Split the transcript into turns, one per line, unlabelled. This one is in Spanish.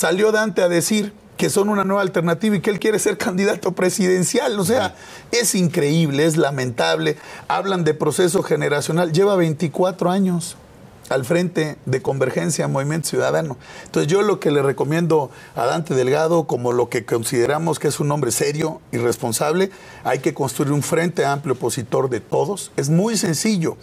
salió Dante a decir que son una nueva alternativa y que él quiere ser candidato presidencial. O sea, es increíble, es lamentable. Hablan de proceso generacional. Lleva 24 años al frente de Convergencia Movimiento Ciudadano. Entonces yo lo que le recomiendo a Dante Delgado, como lo que consideramos que es un hombre serio y responsable, hay que construir un frente amplio opositor de todos. Es muy sencillo.